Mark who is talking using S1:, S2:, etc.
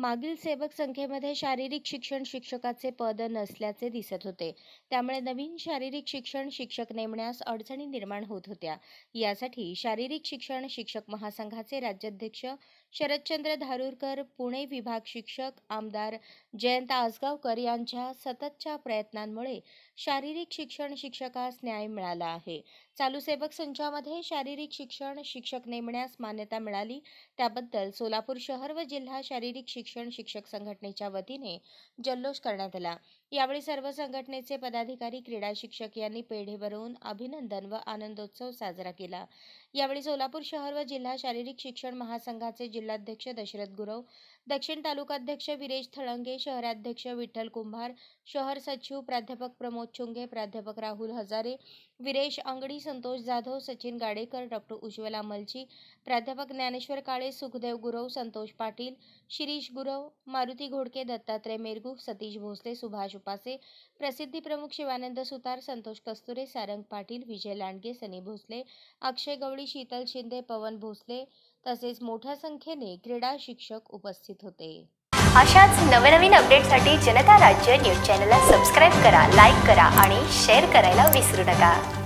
S1: मागील सेवक संख्येमध्ये शारीरिक शिक्षण शिक्षकाचे पद नसल्याचे दिसत होते त्यामुळे नवीन शारीरिक शिक्षण शिक्षक नेमण्यास अडचणी निर्माण होत होत्या यासाठी शारीरिक शिक्षण शिक्षक महासंघाचे राज्याध्यक्ष शरदचंद्र धारूरकर पुणे विभाग शिक्षक आमदार जयंत आसगावकर यांच्या सततच्या प्रयत्नांमुळे शारीरिक शिक्षण शिक्षकास न्याय मिळाला आहे चालू सेवक संचामध्ये शारीरिक शिक्षण शिक्षक नेमण्यास मान्यता मिळाली त्याबद्दल सोलापूर शहर व जिल्हा शारीरिक शिक्षण शिक्षक संघटनेच्या वतीने जल्लोष करण्यात आला यावेळी सर्व संघटनेचे पदाधिकारी क्रीडा शिक्षक यांनी पेढे भरवून अभिनंदन व आनंदोत्सव साजरा केला यावेळी सोलापूर शहर व जिल्हा शारीरिक शिक्षण महासंघाचे जिल्हाध्यक्ष दशरथ गुरव दक्षिण तालुकाध्यक्ष विरेश थळंगे शहराध्यक्ष विठ्ठल कुंभार शहर सचिव प्राध्यापक प्रमोद चुंगे प्राध्यापक राहुल हजारे विरेश अंगडी संतोष जाधव सचिन गाडेकर डॉक्टर उज्ज्वला मलची प्राध्यापक ज्ञानेश्वर काळे सुखदेव गुरव संतोष पाटील शिरीष गुरव मारुती घोडके दत्तात्रय मेरगू सतीश भोसले सुभाष उपासे प्रसिद्धी प्रमुख शिवानंद सुतार संतोष कस्तुरे सारंग पाटील विजय लांडगे सनी भोसले अक्षय गवळी शीतल शिंदे पवन भोसले तसेच मोठ्या संख्येने क्रीडा शिक्षक उपस्थित होते अशाच नवनवीन अपडेटसाठी जनता राज्य न्यूज चॅनलला सबस्क्राईब करा लाईक करा आणि शेअर करायला विसरू नका